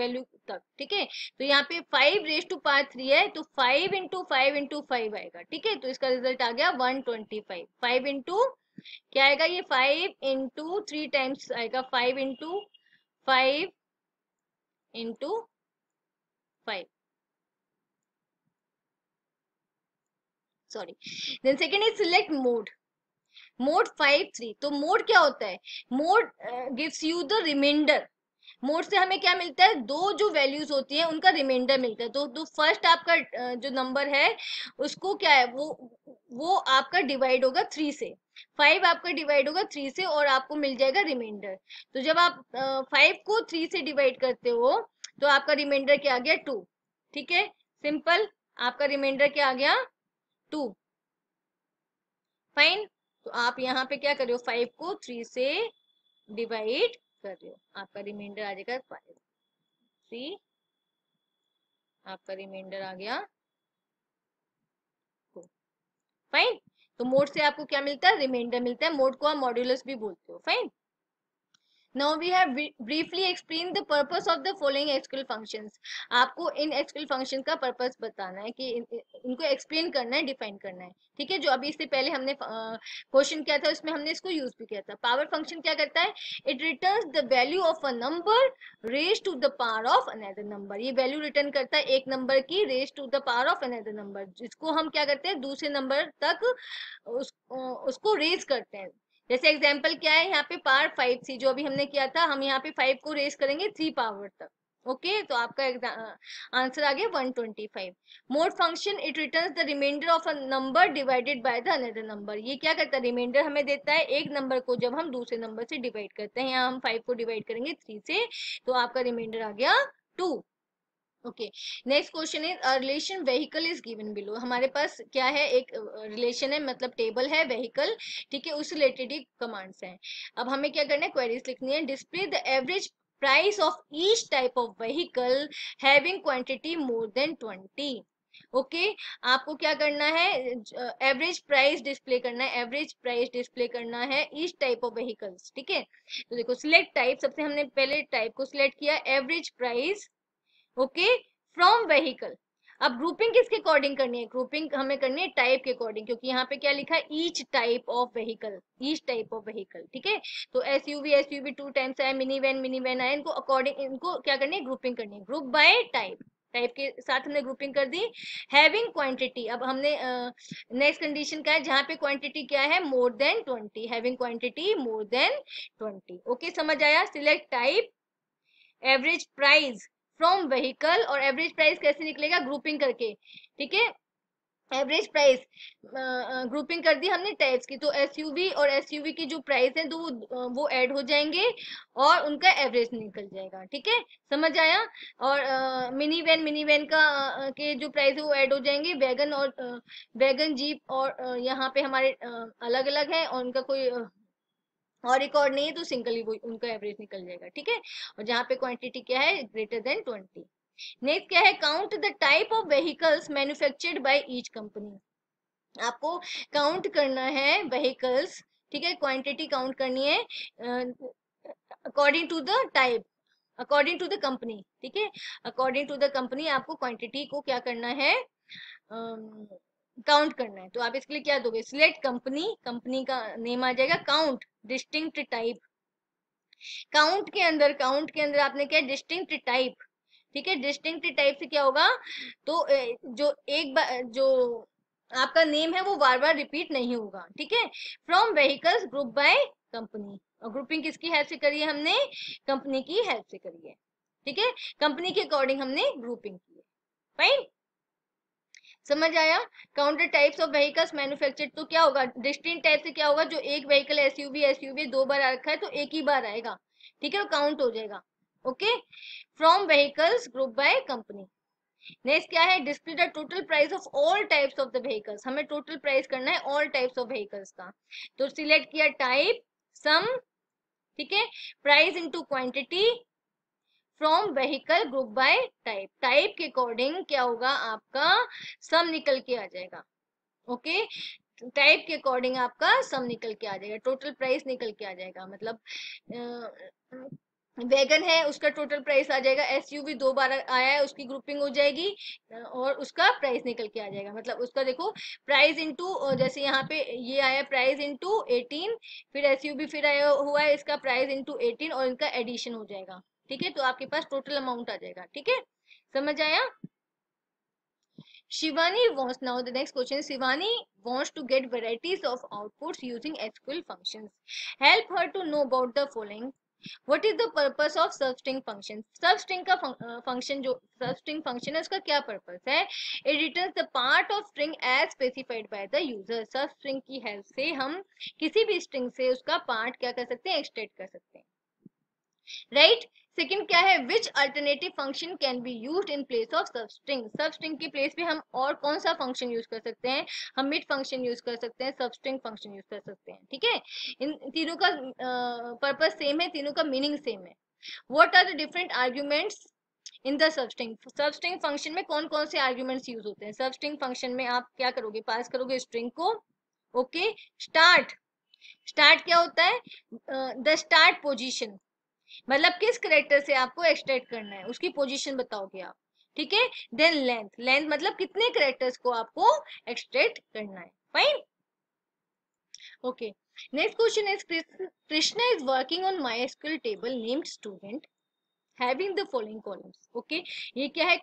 वैल्यू तक ठीक है तो यहाँ पे five raise to pow three है तो five into five into five आएगा ठीक है तो इसका रिजल्ट आ गया one twenty five five into क्या आएगा ये फाइव इंटू थ्री टाइम्स आएगा five into five into five sorry then second is select mode mod five three तो मोड क्या होता है uh, gives you the remainder mod से हमें क्या मिलता है दो जो वैल्यूज होती हैं उनका रिमाइंडर मिलता है तो तो फर्स्ट आपका uh, जो नंबर है उसको क्या है वो वो आपका डिवाइड होगा थ्री से फाइव आपका डिवाइड होगा थ्री से और आपको मिल जाएगा रिमाइंडर तो जब आप फाइव uh, को थ्री से डिवाइड करते हो तो आपका रिमाइंडर क्या आ गया टू ठीक है सिंपल आपका रिमाइंडर क्या आ गया टू फाइन तो आप यहाँ पे क्या कर रहे हो फाइव को थ्री से डिवाइड कर रहे हो आपका रिमाइंडर आ जाएगा फाइव थ्री आपका रिमाइंडर आ गया फाइन तो मोड से आपको क्या मिलता है रिमाइंडर मिलता है मोड को आप मॉड्यूलस भी बोलते हो fine Now we have briefly explained the purpose of the following SQL functions. आपको इन SQL function का purpose बताना है कि इन, इनको explain करना है define करना है ठीक है जो अभी इससे पहले हमने क्वेश्चन किया था उसमें हमने इसको यूज भी किया था पावर फंक्शन क्या करता है it return the value of a number raise to the power of another number ये वैल्यू रिटर्न करता है एक नंबर की raise to the power of another number जिसको हम क्या करते हैं दूसरे नंबर तक उस, उसको रेज करते हैं जैसे एग्जाम्पल क्या है यहाँ पे पावर फाइव थी जो अभी हमने किया था हम यहाँ पे फाइव को रेस करेंगे थ्री पावर तक ओके okay, तो आपका आंसर आ गया 125 mod function it return the remainder of a number divided by the another number ये क्या करता है रिमाइंडर हमें देता है एक नंबर को जब हम दूसरे नंबर से डिवाइड करते हैं यहाँ हम फाइव को डिवाइड करेंगे थ्री से तो आपका रिमाइंडर आ गया two okay next question is relation vehicle is given below हमारे पास क्या है एक रिलेशन है मतलब टेबल है व्हीकल ठीक है उस रिलेटेड ही कमांड्स हैं अब हमें क्या करना है क्वेरीज लिखनी है display the average price of each type of vehicle having quantity more than twenty okay okay, आपको क्या करना है एवरेज प्राइस डिस्प्ले करना है एवरेज प्राइस डिस्प्ले करना है ईच टाइप ऑफ व्हीकल्स ठीक है तो देखो सिलेक्ट टाइप सबसे हमने पहले टाइप को सिलेक्ट किया average price okay from vehicle अब ग्रुपिंग किसके अकॉर्डिंग करनी है ग्रुपिंग हमें करनी है टाइप के अकॉर्डिंग क्योंकि यहाँ पे क्या लिखा है each type of vehicle each type of vehicle ठीक है तो S U V S U V two times आए मिनी वैन मिनी वैन आए इनको अकॉर्डिंग इनको क्या करनी है ग्रुपिंग करनी है ग्रुप बाय टाइप टाइप के साथ हमने ग्रुपिंग कर दी हैविंग क्वांटिटी अब हमने नेक्स्ट uh, कंडीशन का है जहां पे क्वांटिटी क्या है more than twenty having quantity more than twenty okay समझ आया select type average price from vehicle और एवरेज प्राइस कैसे निकलेगा ग्रुपिंग करके ठीक है एवरेज प्राइस ग्रुपिंग कर दी हमने टाइप्स की तो एसयूवी और एसयूवी की जो प्राइस है तो वो वो ऐड हो जाएंगे और उनका एवरेज निकल जाएगा ठीक है समझ आया और मिनी वैन मिनी वैन का आ, के जो प्राइस है वो ऐड हो जाएंगे वैगन और वैगन जीप और आ, यहाँ पे हमारे आ, अलग अलग है और उनका कोई और एक और नहीं है तो सिंगली वो उनका एवरेज निकल जाएगा ठीक है और जहाँ पे क्वांटिटी क्या है ग्रेटर देन ट्वेंटी नेक्स्ट क्या है count the type of vehicles manufactured by each company आपको काउंट करना है व्हीकल्स ठीक है क्वांटिटी काउंट करनी है according to the type according to the company ठीक है अकॉर्डिंग टू द कंपनी आपको क्वांटिटी को क्या करना है um, काउंट करना है तो आप इसके लिए क्या दोगे सिलेक्ट कंपनी कंपनी का नेम आ जाएगा काउंट डिस्टिंक्ट टाइप काउंट के अंदर काउंट के अंदर आपने क्या डिस्टिंक्ट टाइप ठीक है डिस्टिंक्ट टाइप से क्या होगा तो जो एक जो आपका नेम है वो बार बार रिपीट नहीं होगा ठीक है from vehicles group by company और ग्रुपिंग किसकी हेल्प से करी है हमने कंपनी की हेल्प से करी है ठीक है कंपनी के अकॉर्डिंग हमने ग्रुपिंग की है फाइन समझ आया counter types of vehicles manufactured तो क्या होगा डिस्टिंग टाइप से क्या होगा जो एक व्हीकल एसयूवी एसयूवी दो बार आ रखा है तो एक ही बार आएगा ठीक है काउंट हो जाएगा okay from vehicles group by company next क्या है display the total price of all types of the vehicles हमें टोटल प्राइस करना है ऑल टाइप्स ऑफ व्हीकल्स का तो सिलेक्ट किया टाइप सम ठीक है price into quantity from vehicle group by type type के अकॉर्डिंग क्या होगा आपका सम निकल के आ जाएगा ओके टाइप के अकॉर्डिंग आपका सम निकल के आ जाएगा टोटल प्राइस निकल के आ जाएगा मतलब वैगन है उसका टोटल प्राइस आ जाएगा एसयूवी दो बार आया है उसकी ग्रुपिंग हो जाएगी और उसका प्राइस निकल के आ जाएगा मतलब उसका देखो प्राइस इनटू जैसे यहाँ पे ये आया प्राइस इनटू एटीन फिर एसयूवी फिर आया हुआ है इसका प्राइस इनटू एटीन और इनका एडिशन हो जाएगा ठीक है तो आपके पास टोटल अमाउंट आ जाएगा ठीक है समझ आया Shivani wants now the next question. Shivani wants to get varieties of outputs using SQL functions. Help her to know about the following. What is the purpose of substring function? Substring का function जो substring function है उसका क्या purpose है? It returns the part of string as specified by the user. Substring की help से हम किसी भी string से उसका part क्या कर सकते हैं? Extract कर सकते हैं. Right? सेकंड क्या है which alternative function can be use in place of substring substring की प्लेस पे हम और कौन सा फंक्शन यूज कर सकते हैं हम मिड फंक्शन यूज कर सकते हैं सबस्ट्रिंग फंक्शन यूज कर सकते हैं ठीक है इन तीनों का पर्पज सेम है तीनों का मीनिंग सेम है what are the different arguments in the substring substring function में कौन कौन से आर्ग्यूमेंट्स यूज होते हैं सबस्ट्रिंग फंक्शन में आप क्या करोगे पास करोगे स्ट्रिंग को ओके स्टार्ट स्टार्ट क्या होता है द स्टार्ट पोजिशन मतलब किस करेक्टर से आपको एक्सट्रैक्ट करना है उसकी पोजिशन बताओगे आप ठीक है देन लेंथ लेंथ मतलब कितने करेक्टर्स को आपको एक्सट्रैक्ट करना है fine okay next question is Krishna is working on my school table named student having the following columns okay ये क्या है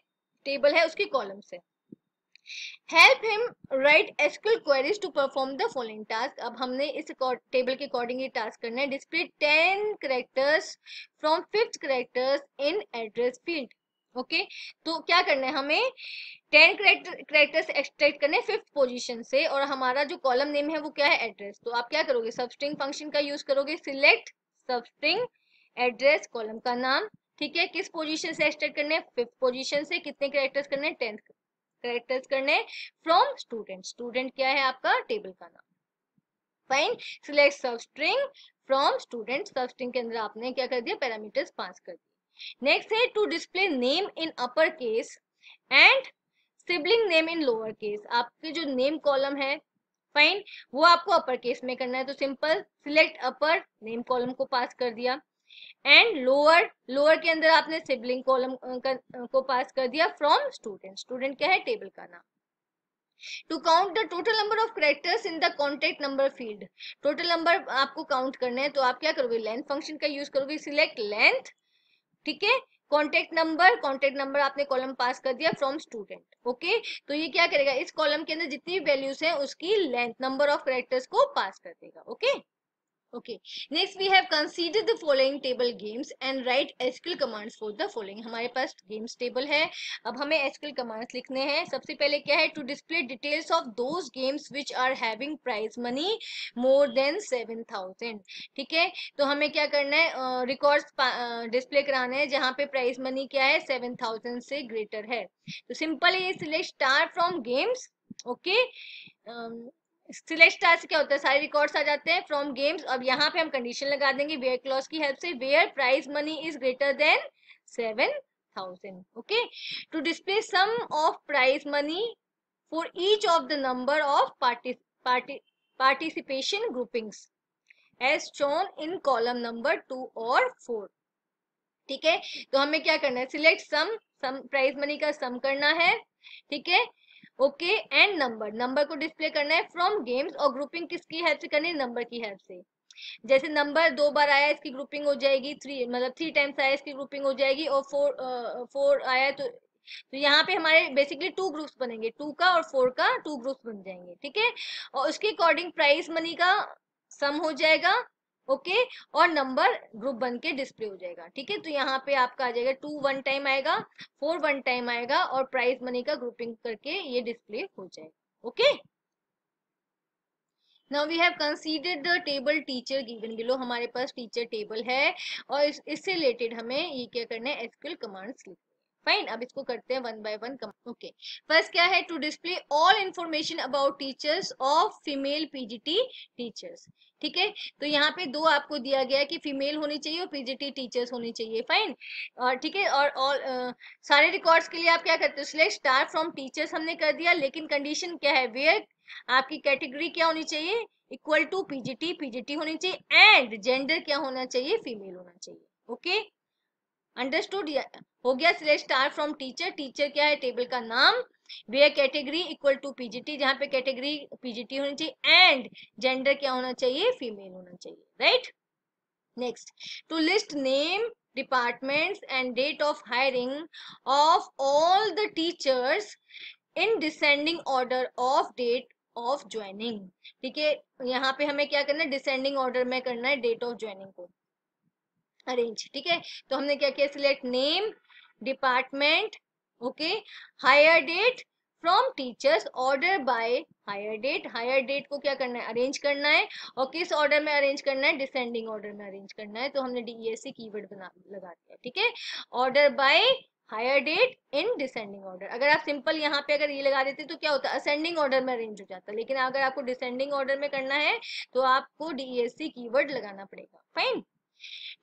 टेबल है उसकी कॉलम्स है help him write SQL queries to perform the following task अब हमने इस टेबल के अकॉर्डिंग ये टास्क करना है display ten characters from fifth characters in address field okay okay? तो क्या करना है हमें टेन करेक्टर्स एक्सट्रैक्ट करने फिफ्थ पोजीशन से और हमारा जो कॉलम नेम है वो क्या है एड्रेस तो आप क्या करोगे सबस्ट्रिंग फंक्शन का यूज करोगे सिलेक्ट सबस्ट्रिंग एड्रेस कॉलम का नाम ठीक है किस पोजीशन से एक्सट्रैक्ट करने फिफ्थ पोजीशन से कितने करेक्टर्स करने टेंथ करेक्टर्स करने फ्रॉम स्टूडेंट स्टूडेंट क्या है आपका टेबल का नाम fine select substring from student substring के अंदर आपने क्या कर दिया पैरामीटर्स पास कर दिए नेक्स्ट है to display name in upper case and sibling name in lower case आपके जो नेम कॉलम है फाइन वो आपको अपर केस में करना है तो simple select upper name column को पास कर दिया एंड लोअर लोअर के अंदर आपने सिबलिंग कॉलम को पास कर दिया फ्रॉम स्टूडेंट स्टूडेंट क्या है टेबल का नाम to count the total number of characters in the contact number field total number आपको काउंट करने हैं तो आप क्या करोगे लेंथ फंक्शन का यूज करोगे सिलेक्ट लेंथ ठीक है कॉन्टेक्ट नंबर कॉन्टेक्ट नंबर आपने कॉलम पास कर दिया फ्रॉम स्टूडेंट ओके तो ये क्या करेगा इस कॉलम के अंदर जितनी वैल्यूज हैं उसकी लेंथ नंबर ऑफ करेक्टर्स को पास कर देगा okay okay? okay next we have consider the following table games and write sql commands for the following हमारे पास games table है अब हमें sql commands लिखने हैं सबसे पहले क्या है to display details of those games which are having prize money more than 7000 ठीक है तो हमें क्या करना है रिकॉर्ड्स uh, डिस्प्ले uh, कराना है जहाँ पे प्राइस मनी क्या है 7000 से ग्रेटर है तो सिंपल है select star from games okay select star से क्या होता है सारे रिकॉर्ड्स आ जाते हैं फ्रॉम गेम्स अब यहाँ पे हम कंडीशन लगा देंगे वेयर क्लॉज की हेल्प से where prize money is greater than seven thousand okay to display sum of prize money for each of the number of party participation groupings as shown in column number two और फोर ठीक है तो हमें क्या करना है select sum sum prize money का सम करना है ठीक है ओके एंड नंबर नंबर को डिस्प्ले करना है फ्रॉम गेम्स और ग्रुपिंग किसकी हेल्प से करनी है नंबर की हेल्प से जैसे नंबर दो बार आया इसकी ग्रुपिंग हो जाएगी थ्री मतलब थ्री टाइम्स आया इसकी ग्रुपिंग हो जाएगी और फोर फोर आया तो तो यहाँ पे हमारे बेसिकली टू ग्रुप्स बनेंगे टू का और फोर का टू ग्रुप्स बन जाएंगे ठीक है और उसके अकॉर्डिंग प्राइस मनी का सम हो जाएगा ओके और नंबर ग्रुप बन के डिस्प्ले हो जाएगा ठीक है तो यहाँ पे आपका आ जाएगा टू वन टाइम आएगा फोर वन टाइम आएगा और प्राइस मनी का ग्रुपिंग करके ये डिस्प्ले हो जाएगा okay now we have considered the table teacher given below हमारे पास टीचर टेबल है और इससे रिलेटेड हमें ये क्या करना है एसक्यूएल कमांड्स लिखना फाइन अब इसको करते हैं one by one come okay first क्या है to display all information about teachers of female PGT teachers ठीक है तो यहाँ पे दो आपको दिया गया कि फीमेल होनी चाहिए और पीजीटी टीचर्स होनी चाहिए फाइन और ठीक है और ऑल सारे रिकॉर्ड्स के लिए आप क्या करते हो सिलेक्ट स्टार फ्रॉम टीचर्स हमने कर दिया लेकिन कंडीशन क्या है वेयर आपकी कैटेगरी क्या होनी चाहिए इक्वल टू पीजीटी पीजीटी होनी चाहिए एंड जेंडर क्या होना चाहिए फीमेल होना चाहिए ओके अंडरस्टूड हो गया select star from teacher teacher क्या है टेबल का नाम where category equal to PGT जहां पे कैटेगरी पीजीटी होनी चाहिए एंड जेंडर क्या होना चाहिए फीमेल होना चाहिए right next to list name departments and date of hiring of all the teachers in descending order of date of joining ठीक है यहाँ पे हमें क्या करना है डिसेंडिंग ऑर्डर में करना है डेट ऑफ ज्वाइनिंग को अरेंज ठीक है तो हमने क्या किया select name department okay hire date from teachers order by hire date hire date को क्या करना है अरेंज करना है और किस ऑर्डर में अरेंज करना है डिसेंडिंग ऑर्डर में अरेंज करना है तो हमने की वर्ड e e बना लगा दिया ठीक है order by hire date in descending order अगर आप सिंपल यहाँ पे अगर ये लगा देते तो क्या होता है असेंडिंग ऑर्डर में अरेंज हो जाता लेकिन अगर आपको डिसेंडिंग ऑर्डर में करना है तो आपको की वर्ड e लगाना पड़ेगा fine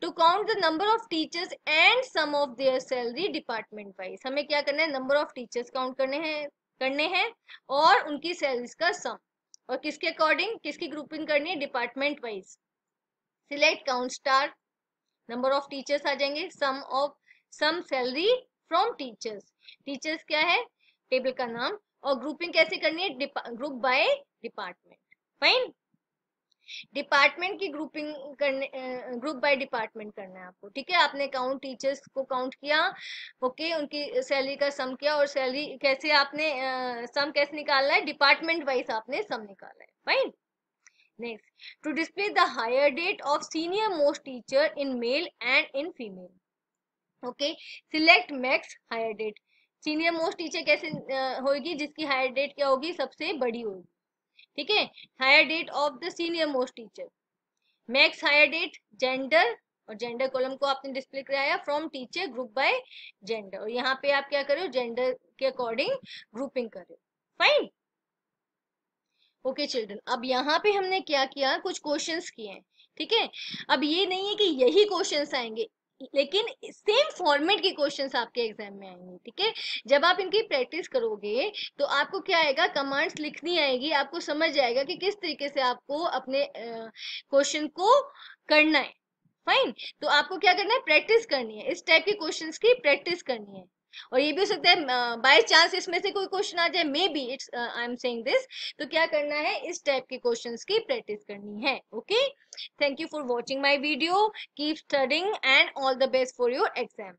to count the number of teachers and sum of their salary department wise हमें क्या करना है नंबर ऑफ टीचर्स काउंट करने हैं करने हैं और उनकी सैलरीज का सम और किसके अकॉर्डिंग किसकी ग्रुपिंग करनी है department wise select count star number of teachers आ जाएंगे sum of sum salary from teachers teachers क्या है टेबल का नाम और ग्रुपिंग कैसे करनी है group by department fine department की ग्रुपिंग करने ग्रुप बाय डिपार्टमेंट करना है आपको ठीक है आपने काउंट टीचर्स को काउंट किया ओके उनकी सैलरी का सम किया और सैलरी कैसे आपने सम कैसे निकालना है डिपार्टमेंट वाइज आपने सम निकाला है fine next to display the hire date of senior most teacher in male and in female okay select max hire date senior most teacher कैसे होगी जिसकी हायर डेट क्या होगी सबसे बड़ी होगी ठीक है hire date of the senior most teacher max hire date gender और जेंडर कॉलम को आपने डिस्प्ले कराया from teacher group by gender और यहाँ पे आप क्या करो जेंडर के अकॉर्डिंग ग्रुपिंग करो फाइन ओके चिल्ड्रन अब यहाँ पे हमने क्या किया कुछ क्वेश्चंस किए हैं ठीक है अब ये नहीं है कि यही क्वेश्चंस आएंगे लेकिन सेम फॉर्मेट के क्वेश्चन आपके एग्जाम में आएंगे ठीक है जब आप इनकी प्रैक्टिस करोगे तो आपको क्या आएगा कमांड्स लिखनी आएगी आपको समझ आएगा कि किस तरीके से आपको अपने क्वेश्चन को करना है फाइन तो आपको क्या करना है प्रैक्टिस करनी है इस टाइप के क्वेश्चंस की प्रैक्टिस करनी है और ये भी हो सकता है बाय चांस इसमें से कोई क्वेश्चन आ जाए maybe it's I am saying this तो क्या करना है इस टाइप के क्वेश्चन की प्रैक्टिस करनी है okay thank you for watching my video keep studying and all the best for your exam